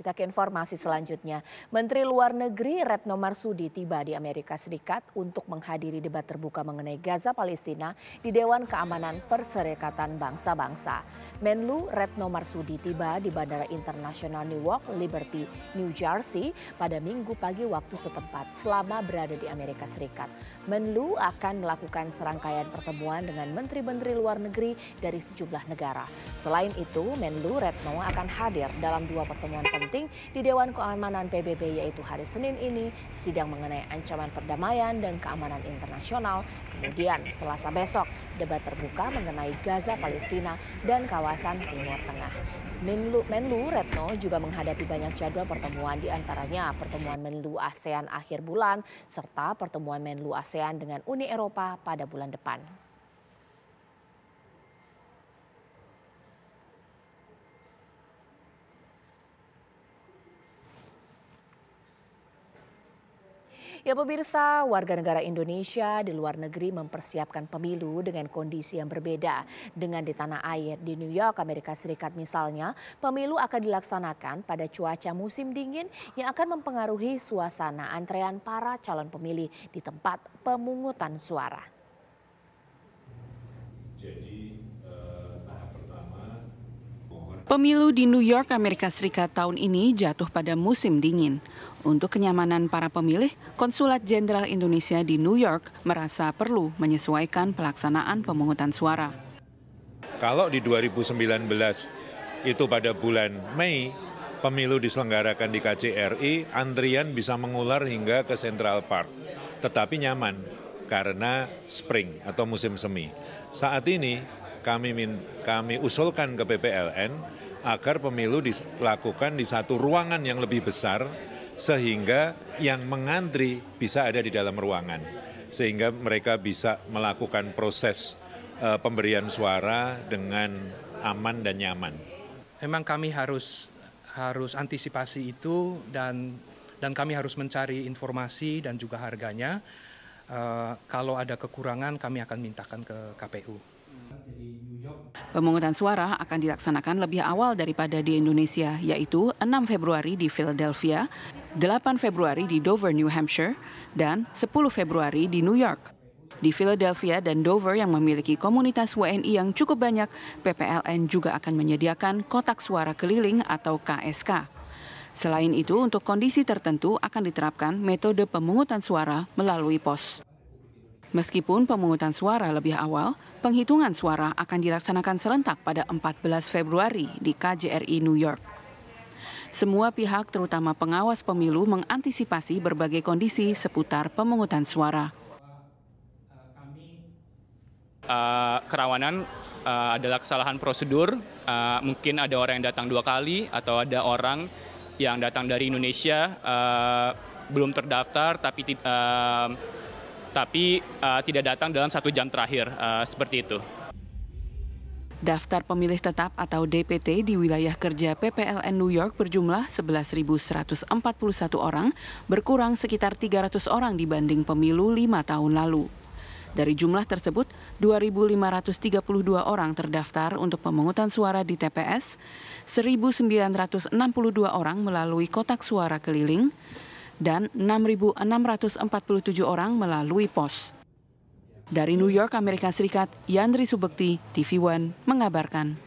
Kita ke informasi selanjutnya. Menteri Luar Negeri Retno Marsudi tiba di Amerika Serikat untuk menghadiri debat terbuka mengenai Gaza Palestina di Dewan Keamanan Perserikatan Bangsa-Bangsa. Menlu Retno Marsudi tiba di Bandara Internasional Newark Liberty, New Jersey pada Minggu pagi waktu setempat selama berada di Amerika Serikat. Menlu akan melakukan serangkaian pertemuan dengan menteri-menteri luar negeri dari sejumlah negara. Selain itu, Menlu Retno akan hadir dalam dua pertemuan penting penting di Dewan Keamanan PBB yaitu hari Senin ini sidang mengenai ancaman perdamaian dan keamanan internasional. Kemudian Selasa besok debat terbuka mengenai Gaza, Palestina dan kawasan Timur Tengah. Menlu, Menlu Retno juga menghadapi banyak jadwal pertemuan diantaranya pertemuan Menlu ASEAN akhir bulan serta pertemuan Menlu ASEAN dengan Uni Eropa pada bulan depan. Ya pemirsa, warga negara Indonesia di luar negeri mempersiapkan pemilu dengan kondisi yang berbeda dengan di tanah air. Di New York, Amerika Serikat misalnya, pemilu akan dilaksanakan pada cuaca musim dingin yang akan mempengaruhi suasana antrean para calon pemilih di tempat pemungutan suara. Pemilu di New York, Amerika Serikat tahun ini jatuh pada musim dingin. Untuk kenyamanan para pemilih, Konsulat Jenderal Indonesia di New York merasa perlu menyesuaikan pelaksanaan pemungutan suara. Kalau di 2019 itu pada bulan Mei, pemilu diselenggarakan di KCRI, antrian bisa mengular hingga ke Central Park. Tetapi nyaman, karena spring atau musim semi. Saat ini kami, min, kami usulkan ke PPLN agar pemilu dilakukan di satu ruangan yang lebih besar sehingga yang mengantri bisa ada di dalam ruangan sehingga mereka bisa melakukan proses uh, pemberian suara dengan aman dan nyaman. Memang kami harus harus antisipasi itu dan dan kami harus mencari informasi dan juga harganya. Uh, kalau ada kekurangan kami akan mintakan ke KPU. Pemungutan suara akan dilaksanakan lebih awal daripada di Indonesia, yaitu 6 Februari di Philadelphia, 8 Februari di Dover, New Hampshire, dan 10 Februari di New York. Di Philadelphia dan Dover yang memiliki komunitas WNI yang cukup banyak, PPLN juga akan menyediakan kotak suara keliling atau KSK. Selain itu, untuk kondisi tertentu akan diterapkan metode pemungutan suara melalui pos. Meskipun pemungutan suara lebih awal, penghitungan suara akan dilaksanakan serentak pada 14 Februari di KJRI New York. Semua pihak, terutama pengawas pemilu, mengantisipasi berbagai kondisi seputar pemungutan suara. Uh, kerawanan uh, adalah kesalahan prosedur. Uh, mungkin ada orang yang datang dua kali atau ada orang yang datang dari Indonesia uh, belum terdaftar tapi uh, tapi uh, tidak datang dalam satu jam terakhir uh, seperti itu. Daftar pemilih tetap atau DPT di wilayah kerja PPLN New York berjumlah 11.141 orang, berkurang sekitar 300 orang dibanding pemilu lima tahun lalu. Dari jumlah tersebut, 2.532 orang terdaftar untuk pemungutan suara di TPS, 1.962 orang melalui kotak suara keliling, dan 6.647 orang melalui pos. Dari New York, Amerika Serikat, Yandri Subekti, TV One, mengabarkan.